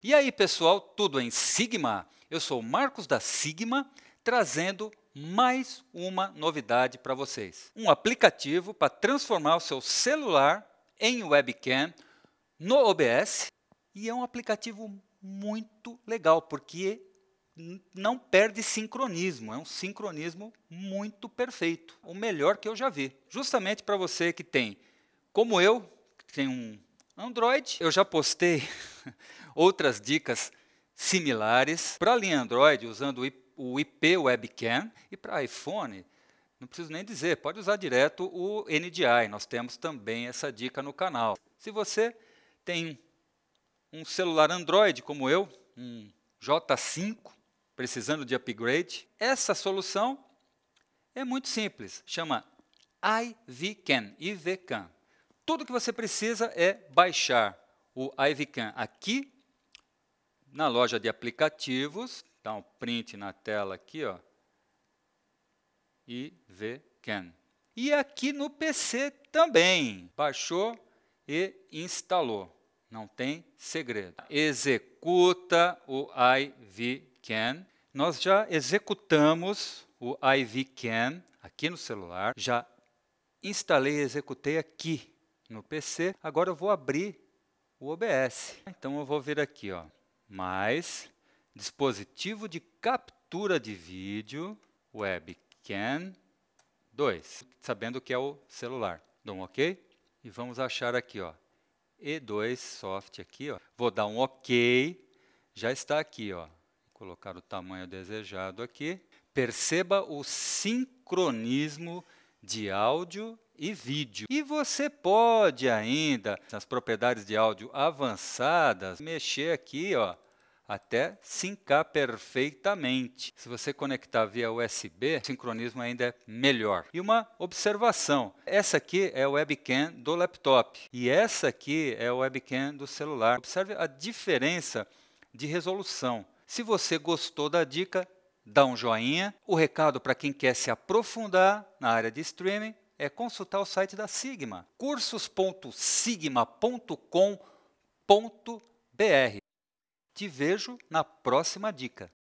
E aí, pessoal, tudo em Sigma? Eu sou Marcos da Sigma, trazendo mais uma novidade para vocês. Um aplicativo para transformar o seu celular em webcam no OBS e é um aplicativo muito legal porque não perde sincronismo, é um sincronismo muito perfeito, o melhor que eu já vi. Justamente para você que tem, como eu, que tem um Android. Eu já postei outras dicas similares para a linha Android usando o IP Webcam e para iPhone. Não preciso nem dizer, pode usar direto o NDI. Nós temos também essa dica no canal. Se você tem um celular Android como eu, um J5, precisando de upgrade, essa solução é muito simples. Chama IVCAN. IVCAN. Tudo que você precisa é baixar o IVCAN aqui na loja de aplicativos, dá um print na tela aqui, ó, IVCAN. E aqui no PC também, baixou e instalou, não tem segredo. Executa o IVCAN. Nós já executamos o IVCAN aqui no celular, já instalei e executei aqui no PC. Agora eu vou abrir o OBS. Então eu vou vir aqui, ó, mais dispositivo de captura de vídeo webcam 2, sabendo que é o celular. Dou um OK e vamos achar aqui, ó, E2 soft aqui, ó. Vou dar um OK. Já está aqui, ó. colocar o tamanho desejado aqui. Perceba o sincronismo de áudio e vídeo. E você pode ainda, nas propriedades de áudio avançadas, mexer aqui, ó, até sincar perfeitamente. Se você conectar via USB, o sincronismo ainda é melhor. E uma observação: essa aqui é a webcam do laptop e essa aqui é a webcam do celular. Observe a diferença de resolução. Se você gostou da dica, dá um joinha. O recado para quem quer se aprofundar na área de streaming é consultar o site da Sigma, cursos.sigma.com.br. Te vejo na próxima dica.